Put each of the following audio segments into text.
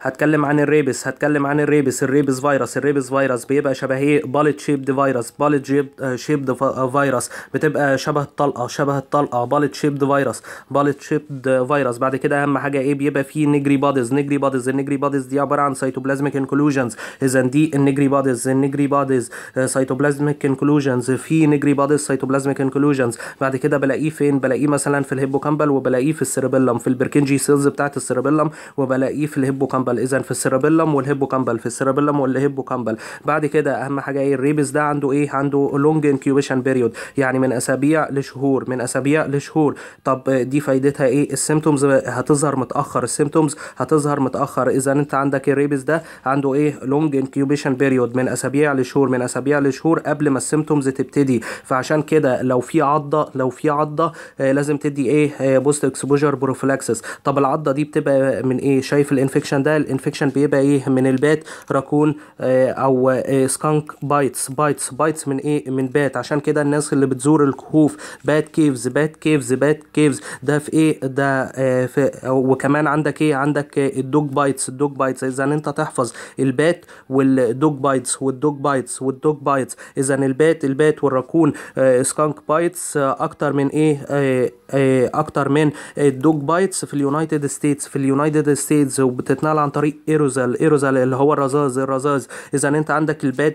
هتكلم عن الريبس هتكلم عن الريبس الريبس فيروس الريبس فيروس بيبقى شبه ايه بالت شيبد فيروس بالت شيبد آه، آه، فيروس بتبقى شبه الطلقه شبه الطلقه بالت شيبد فيروس بالت شيبد فيروس بعد كده اهم حاجه ايه بيبقى فيه نجري بادز نجري بادز النجري بادز دي عباره عن سيتوبلازميك انكلوجنز اذا دي النجري بادز النجري بادز سيتوبلازميك انكلوجنز في نجري بادز سيتوبلازميك انكلوجنز بعد كده بلاقيه فين بلاقيه مثلا في الهيبوكامبل وبلاقيه في السيربيلم في البركنجي سيلز بتاعت السيربيلم وبلاقيه في الهيبوكامبل كامبل اذا في السيرابيلم والهيبو كامبل في السيرابيلم والهيبو كامبل بعد كده اهم حاجه ايه الريبس ده عنده ايه عنده لونج انكيوبيشن بيريود يعني من اسابيع لشهور من اسابيع لشهور طب دي فايدتها ايه السيمتومز هتظهر متاخر السيمتومز هتظهر متاخر اذا انت عندك الريبس ده عنده ايه لونج انكيوبيشن بيريود من اسابيع لشهور من اسابيع لشهور قبل ما السيمتومز تبتدي فعشان كده لو في عضه لو في عضه آه لازم تدي ايه آه بوست اكسبوجر بروفلاكسس طب العضه دي بتبقى من ايه شايف الانفكشن ده الانفكشن بيبقى ايه من البات راكون آه، او سكانك بايتس بايتس بايتس من ايه من بات عشان كده الناس اللي بتزور الكهوف بات كيفز بات كيفز بات كيفز ده في ايه ده آه، في وكمان عندك ايه عندك الدوج بايتس الدوج بايتس اذا انت تحفظ البات والدوج بايتس والدوج بايتس والدوج بايتس اذا البات البات والراكون سكانك بايتس اكتر من ايه آه، اكتر من الدوج بايتس في اليونايتد ستيتس في اليونايتد ستيتس وبتتنقل عن طريق ايروزال ايروزال اللي هو الرذاذ الرذاذ اذا انت عندك الباد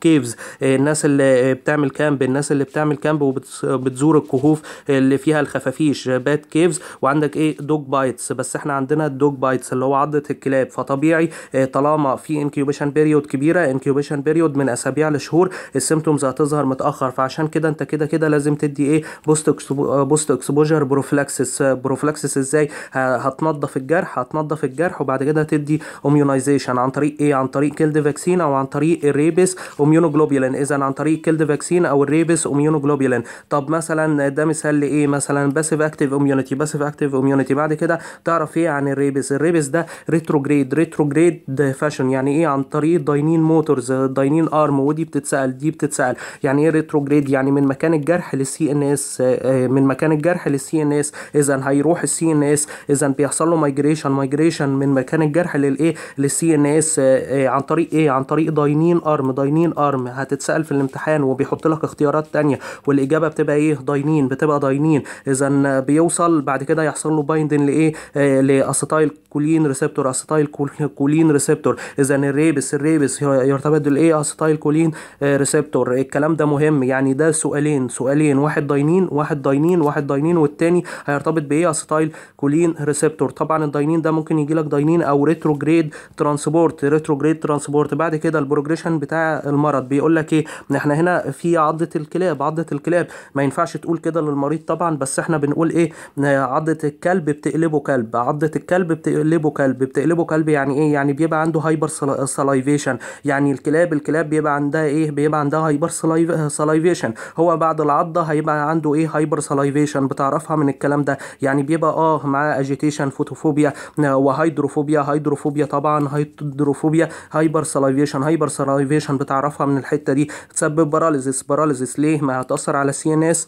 كيفز آه، الناس اللي بتعمل كامب الناس اللي بتعمل كامب وبتزور الكهوف اللي فيها الخفافيش بات آه، كيفز وعندك ايه دوج بايتس بس احنا عندنا الدوج بايتس اللي هو عضة الكلاب فطبيعي آه، طالما في انكيوبيشن بيريود كبيرة انكيوبيشن بيريود من اسابيع لشهور السيمتومز هتظهر متأخر فعشان كده انت كده كده لازم تدي ايه بوست بوست اكسبوجر بروفلاكسس بروفلاكسس ازاي هتنضف الجرح هتنضف الجرح وبعد كده تدي اميونايزيشن عن طريق ايه عن طريق كيلد فاكسين او عن طريق الريب الريبس اميونوجلوبيولين اذا عن طريق كيلد فاكسين او الريبس اميونوجلوبيولين طب مثلا ده مثال لايه مثلا باسيف اكتيف اميونيتي باسيف اكتيف اميونيتي بعد كده تعرف ايه عن الريبس الريبس ده ريتروجريد ريتروجريد فاشن يعني ايه عن طريق داينين موتورز داينين ارم ودي بتتسال دي بتتسال يعني ايه ريتروجريد يعني من مكان الجرح للسي ان اس آه، آه، من مكان الجرح للسي ان اس اذا هيروح السي ان اس اذا بيحصل له مايجريشن مايجريشن من مكان الجرح للايه للسي ان اس آه، عن طريق ايه عن طريق داينين ارم داينين ارم هتتسال في الامتحان وبيحط لك اختيارات تانية والاجابه بتبقى ايه داينين بتبقى داينين اذا بيوصل بعد كده يحصل له بايندين لايه آه لاسيتايل كولين ريسبتور اسيتايل كولين ريسبتور اذا الريبس الريبس يرتبط بالايه اسيتايل كولين آه، ريسبتور الكلام ده مهم يعني ده سؤالين سؤالين واحد داينين واحد داينين واحد داينين والتاني هيرتبط بايه اسيتايل كولين ريسبتور طبعا الداينين ده ممكن يجي لك داينين او ريتروجريد ترانسبورت ريتروجريد ترانسبورت بعد كده البروجريشن بتاع المرض بيقول لك ايه احنا هنا في عضه الكلاب عضه الكلاب ما ينفعش تقول كده للمريض طبعا بس احنا بنقول ايه عضه الكلب بتقلبه كلب عضه الكلب بتقلبه كلب بتقلبه كلب يعني ايه يعني بيبقى عنده هايبر سلايفيشن يعني الكلاب الكلاب بيبقى عندها ايه بيبقى عندها هايبر سلايفيشن هو بعد العضه هيبقى عنده ايه هايبر سلايفيشن بتعرفها من الكلام ده يعني بيبقى اه معاه اجيتيشن فوتوفوبيا وهيدروفوبيا هيدروفوبيا طبعا هيدروفوبيا هايبر سلايفيشن هايبر سلايفيشن عشان بتعرفها من الحته دي تسبب باراليزس باراليزس ليه ما هتاثر على سي ان اس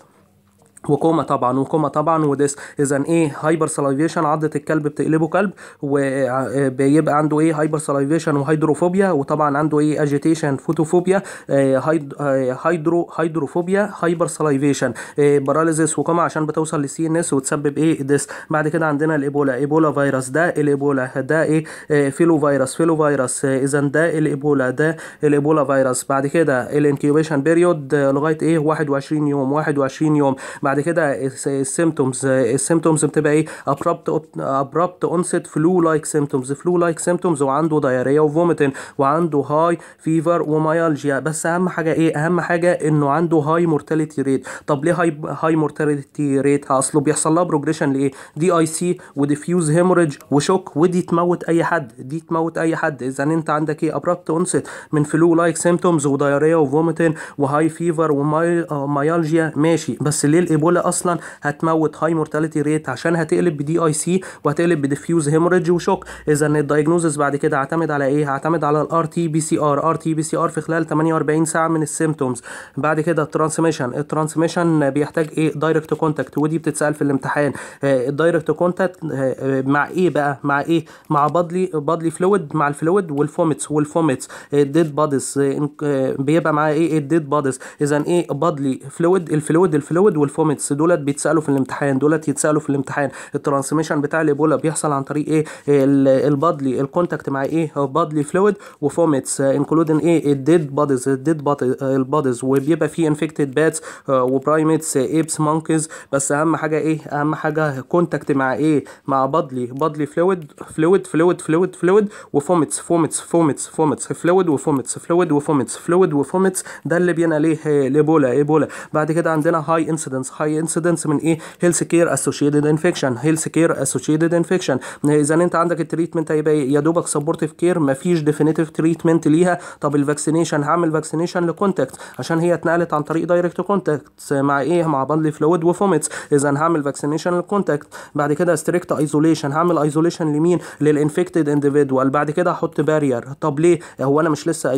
وكوما طبعا وكوما طبعا وديس اذا ايه هايبر سلايفيشن عضه الكلب بتقلبه كلب وبيبقى عنده ايه هايبر سلايفيشن وهيدروفوبيا وطبعا عنده ايه اجيتيشن فوتوفوبيا هيدرو هيدروفوبيا هايبر سلايفيشن باراليزيس وكوما عشان بتوصل للسي ان اس وتسبب ايه ديس بعد كده عندنا الايبولا ايبولا فيروس ده الايبولا ده ايه فيلو فيروس فيلو فيروس اذا ده الايبولا ده الايبولا فيروس بعد كده الانكيوبيشن آه، بيريود لغايه ايه 21 يوم 21 يوم بعد بعد كده السيمتومز السيمتومز بتبقى ايه ابربت ابربت اونست فلو لايك سيمتومز فلو لايك سيمتومز وعنده دايريا وفوميتين وعنده هاي فيفر ومايالجيا بس اهم حاجه ايه اهم حاجه انه عنده هاي مورتاليتي ريت طب ليه هاي هاي مورتاليتي ريت اصله بيحصل لها بروجريشن لايه دي اي سي وديفيوز هيموريج وشوك ودي تموت اي حد دي تموت اي حد اذا انت عندك ايه ابربت اونست من فلو لايك سيمتومز ودايريا وفوميتين وهاي فيفر ومايالجيا ماشي بس ليه النيبولا اصلا هتموت هاي مورتاليتي ريت عشان هتقلب بدي اي سي وهتقلب بديفيوز هيموريدج وشوك اذا الدايجنوزز بعد كده هعتمد على ايه هعتمد على الار تي بي سي ار ار تي بي سي ار في خلال 48 ساعه من السيمتومز بعد كده الترانسميشن الترانسميشن بيحتاج ايه دايركت كونتاكت ودي بتتسال في الامتحان آه، الدايركت آه، كونتاكت مع ايه بقى مع ايه مع بادلي بادلي فلويد مع الفلويد والفوميتس والفوميتس الديد بادز بيبقى معاه ايه الديد بادز اذا ايه بادلي فلويد الفلويد الفلويد والفوميتس الليميتس دولت بيتسالوا في الامتحان دولت يتسالوا في الامتحان الترانسميشن بتاع الايبولا بيحصل عن طريق ايه البادلي الكونتاكت مع ايه بادلي فلويد وفوميتس انكلودين ايه الديد بادز الديد الباديز وبيبقى فيه انفكتد باتس وبرايميتس ايبس مونكيز بس اهم حاجه ايه اهم حاجه كونتاكت مع ايه مع بادلي بادلي فلويد فلويد فلويد فلويد فلويد وفوميتس فوميتس فوميتس فوميتس فلويد وفوميتس فلويد وفوميتس فلويد وفوميتس ده اللي بينقل ايه الايبولا ايبولا بعد كده عندنا هاي انسيدنس هاي انسيدنس من ايه هيلث كير اسوشيتد انفكشن هيلث كير اسوشيتد انفكشن اذا انت عندك التريتمنت هيبقى يا دوبك سبورتيف كير مفيش ديفينيتيف تريتمنت ليها طب الفاكسينيشن هعمل فاكسينيشن لكونتاكت عشان هي اتنقلت عن طريق دايركت كونتاكت مع ايه مع بادلي فلويد وفوميتس اذا هعمل فاكسينيشن لكونتاكت بعد كده ستريكت ايزوليشن هعمل ايزوليشن لمين للانفكتد انديفيدوال بعد كده هحط بارير طب ليه هو انا مش لسه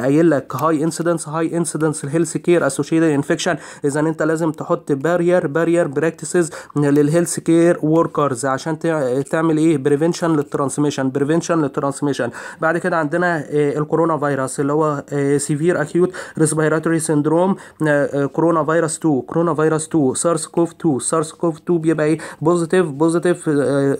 قايل لك هاي انسيدنس هاي انسيدنس الهيلث كير اسوشيتد انفكشن اذا انت لازم تحط بارير بارير براكتسز للهيلث كير وركرز عشان تعمل ايه بريفنشن للترانسميشن بريفنشن للترانسميشن بعد كده عندنا آه، الكورونا فيروس اللي هو سيفير اكيوت ريسبيراتوري سندروم كورونا فيروس 2 كورونا فيروس 2 سارس كوف 2 سارس كوف 2 بيبقى ايه بوزيتيف بوزيتيف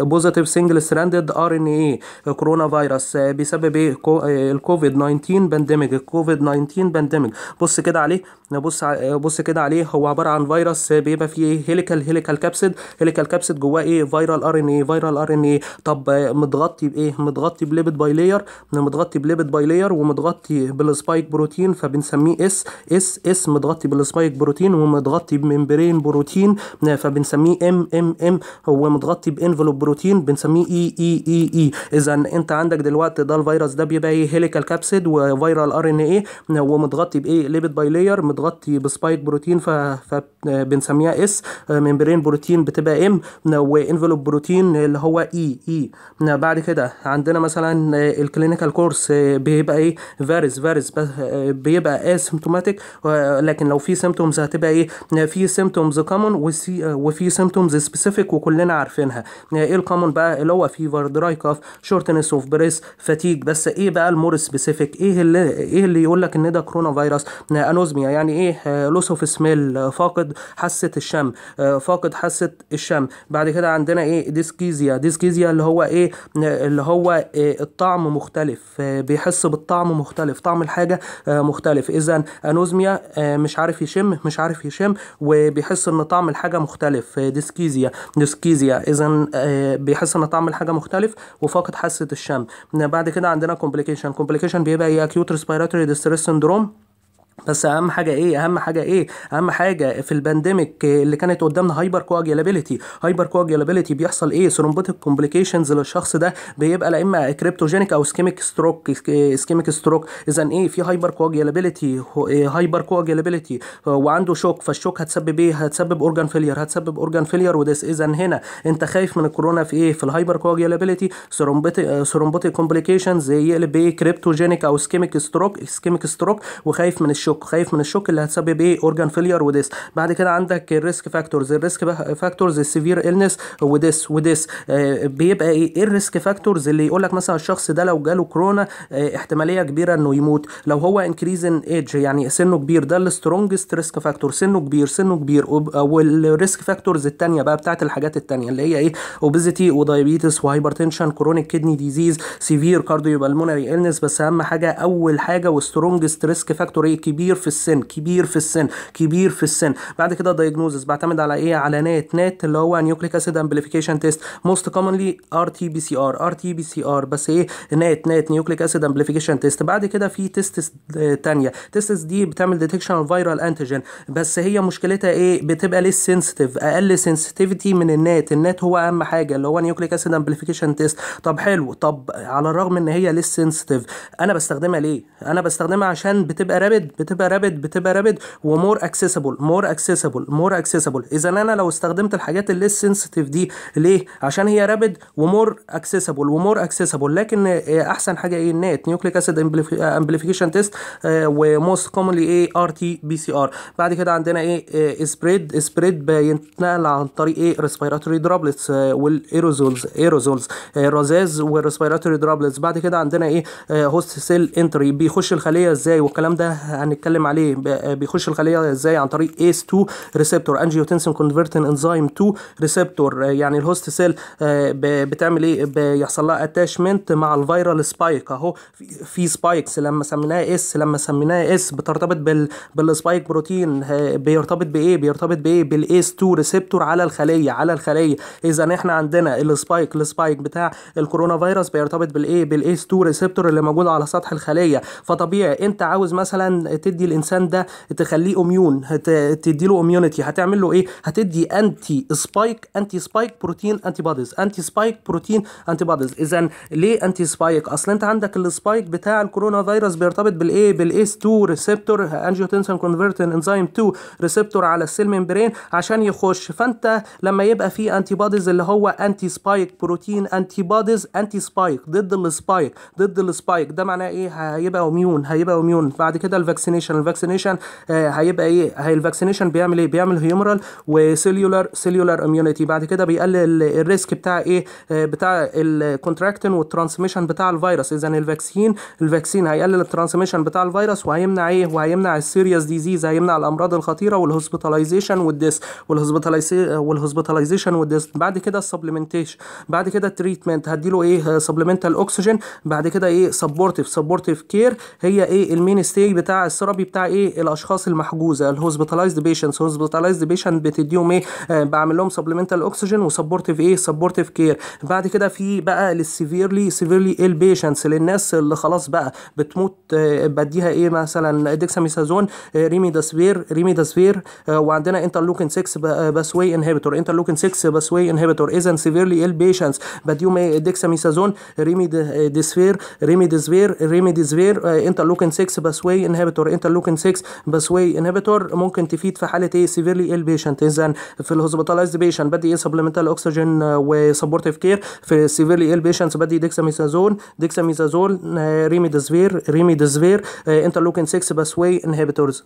بوزيتيف سنجل ستراندد ار ان اي كورونا فيروس آه، بيسبب ايه آه، الكوفيد 19 بانديميك الكوفيد 19 بانديميك بص كده عليه بص بص كده عليه هو عباره عن فيروس بس بيبقى فيه ايه هيليكال هيليكال كابسيد هيليكال كابسيد جواه ايه فيرال ار ان اي فيرال ار ان اي طب متغطي بايه متغطي بليبيد باي لاير متغطي بليبيد باي لاير ومتغطي بالسبايك بروتين فبنسميه اس اس اس متغطي بالسبايك بروتين ومتغطي بممبرين بروتين فبنسميه ام ام ام هو متغطي بانفلوب بروتين بنسميه اي اي اي اي اذا انت عندك دلوقتي ده الفيروس ده بيبقى ايه هيليكال كابسيد وفيرال ار ان ايه ومتغطي بايه ليبيد باي لاير متغطي بسبايك بروتين ف... بنسميها اس آه، ممبرين بروتين بتبقى ام آه، وانفلوب بروتين اللي هو اي اي آه، بعد كده عندنا مثلا الكلينيكال كورس بيبقى ايه فارس فارس بيبقى اسيمتوماتيك لكن لو في سيمتومز هتبقى ايه في سيمتومز كومن وفي سيمتومز سبيسيفيك وكلنا عارفينها ايه الكومن بقى اللي هو فيفر دراي كاف شورتنس اوف بريس فاتيج بس ايه بقى المور سبيسيفيك ايه اللي ايه اللي يقول لك ان ده كورونا فيروس انوزميا يعني ايه لوس اوف سميل فاقد حاسه الشم آه، فاقد حاسه الشم بعد كده عندنا ايه ديسكيزيا ديسكيزيا اللي هو ايه اللي هو إيه الطعم مختلف آه، بيحس بالطعم مختلف طعم الحاجه آه، مختلف اذا انوزميا مش عارف يشم مش عارف يشم وبيحس ان طعم الحاجه مختلف ديسكيزيا ديسكيزيا اذا بيحس ان طعم الحاجه مختلف وفاقد حاسه الشم بعد كده عندنا كومبليكيشن كومبليكيشن بيبقى ايه اكيوت ريسبيراتوري ديستريس سندروم بس اهم حاجه ايه اهم حاجه ايه اهم حاجه في البانديميك اللي كانت قدامنا هايبر كواجيلابيلتي هايبر كواجيلابيلتي بيحصل ايه ثرومبوتيك كومبليكيشنز للشخص ده بيبقى لا اما كريبتوجينيك او سكيميك ستروك سكيميك ستروك اذا ايه في هايبر كواجيلابيلتي هايبر كواجيلابيلتي وعنده شوك فالشوك هتسبب ايه هتسبب اورجان فيلير هتسبب اورجان فيلير وديس اذا هنا انت خايف من الكورونا في ايه في الهايبر كواجيلابيلتي ثرومبوتيك كومبليكيشنز يقلب ايه كريبتوجينيك او سكيميك ستروك سكيميك ستروك وخايف من الشوك الشوك خايف من الشوك اللي هتسبب ايه اورجان فيلير وديس بعد كده عندك الريسك فاكتورز الريسك فاكتورز السيفير النس وديس وديس بيبقى ايه ايه الريسك فاكتورز اللي يقول لك مثلا الشخص ده لو جاله كورونا آه، احتماليه كبيره انه يموت لو هو انكريز ان ايج يعني سنه كبير ده السترونجست ريسك فاكتور سنه كبير سنه كبير والريسك فاكتورز الثانيه بقى بتاعت الحاجات الثانيه اللي هي ايه اوبيزيتي ودايابيتس وهايبرتنشن كرونيك كدني ديزيز سيفير كارديو بالمونري النس بس اهم حاجه اول حاجه والسترونجست ريسك فاكتور ايه كبير كبير في السن كبير في السن كبير في السن بعد كده دايجنوزز بعتمد على ايه على نات نات اللي هو نيوكليك اسيد امبليفيكيشن تيست موست كومنلي ار تي بي سي ار ار تي بي سي ار بس ايه نات نات نيوكليك اسيد امبليفيكيشن تيست بعد كده في تيست ثانيه تيست دي بتعمل ديتكشن فيرال انتيجين بس هي مشكلتها ايه بتبقى ليس سنسيتيف اقل سنسيتيفيتي من النات النات هو اهم حاجه اللي هو نيوكليك اسيد امبليفيكيشن تيست طب حلو طب على الرغم ان هي ليس سنسيتيف انا بستخدمها ليه انا بستخدمها عشان بتبقى رابد بتبقى رابد بتبقى رابد ومور اكسسبل مور اكسسبل مور اكسسبل اذا انا لو استخدمت الحاجات اللي سنسيتيف دي ليه عشان هي رابد ومور اكسسبل ومور اكسسبل لكن آه، احسن حاجه ايه النات نيوكليك اسيد امبليفيكيشن تيست وموست كومنلي ايه ار تي بي سي ار بعد كده عندنا ايه سبريد آه، سبريد بيتنقل عن طريق ايه ريسبيراتوري دروبلتس والايروزولز ايروزولز الرذاذ والريسبيراتوري دروبلتس بعد كده عندنا ايه هوست سيل انتري بيخش الخليه ازاي والكلام ده هنتكلم بنتكلم عليه بيخش الخليه ازاي عن طريق ايس 2 ريسبتور انجيوتنسين كونفرتين انزيم 2 ريسبتور يعني الهوست آه، سيل بتعمل ايه بيحصل لها اتاشمنت مع الفيرال سبايك اهو في سبايكس لما سميناها اس لما سميناها اس بترتبط بال بالسبايك آه، بروتين بيرتبط بايه بيرتبط بايه بالايس 2 ريسبتور على الخليه على الخليه اذا احنا عندنا السبايك السبايك بتاع الكورونا فيروس بيرتبط بالايه بالايس 2 ريسبتور اللي موجود على سطح الخليه فطبيعي انت عاوز مثلا هتدي الانسان ده تخليه اميون هت... تدي له اميونيتي هتعمل له ايه هتدي انتي سبايك انتي سبايك بروتين انتي بوديز انتي سبايك بروتين انتي بوديز اذا ليه انتي سبايك اصل انت عندك السبايك بتاع الكورونا فيروس بيرتبط بالايه بالاس 2 ريسبتور انجيوتنسين كونفرتين انزيم 2 ريسبتور على السيل ممبرين عشان يخش فانت لما يبقى في انتي بوديز اللي هو انتي سبايك بروتين انتي بوديز انتي سبايك ضد السبايك ضد السبايك ده معناه ايه هيبقى اميون هيبقى اميون بعد كده الفاكسينيشن الفاكسينيشن الفاكسينيشن آه، هيبقى ايه هي الفاكسينيشن بيعمل ايه بيعمل هيومرال وسيلولار سيلولار اميونيتي بعد كده بيقلل الريسك بتاع ايه آه، بتاع الكونتراكتن والترانسميشن بتاع الفيروس اذا الفاكسين الفاكسين هيقلل الترانسميشن بتاع الفيروس وهيمنع ايه وهيمنع السيريس ديزيز هيمنع الامراض الخطيره والهوسبيتاليزيشن والديس والهوسبيتاليزيشن والديس بعد كده السبلمنتيشن بعد كده التريتمنت هديله ايه سبلمنتال آه، اوكسجين بعد كده ايه سبورتيف سبورتيف كير هي ايه المين ستيج بتاع السيرم الثيرابي بتاع ايه الاشخاص المحجوزه الهوسبيتالايزد بيشنتس الهوسبيتالايزد بيشنت بتديهم ايه آه، بعمل لهم سبلمنتال اوكسجين وسبورتيف ايه سبورتيف كير بعد كده في بقى للسيفيرلي سيفيرلي ايل بيشنتس للناس اللي خلاص بقى بتموت آه، بديها ايه مثلا ديكساميثازون ريميداسفير ريميداسفير وعندنا انترلوكين 6 واي انهبيتور انترلوكين 6 واي انهبيتور اذا سيفيرلي ايل بيشنتس بديهم ايه ديكساميثازون ريميداسفير ريميداسفير ريميداسفير انترلوكين 6 واي انهبيتور انترلوكين 6 بس واي انهبيتور ممكن تفيد في حاله ايه سيفيرلي ال بيشنت اذا في الهوسبيتالايزد بيشنت بدي ايه سبلمنتال اوكسجين وسبورتيف كير في سيفيرلي ال بيشنت بدي ديكساميثازون ديكساميثازول ريميدازفير ريميدازفير انترلوكين 6 بس واي انهبيتورز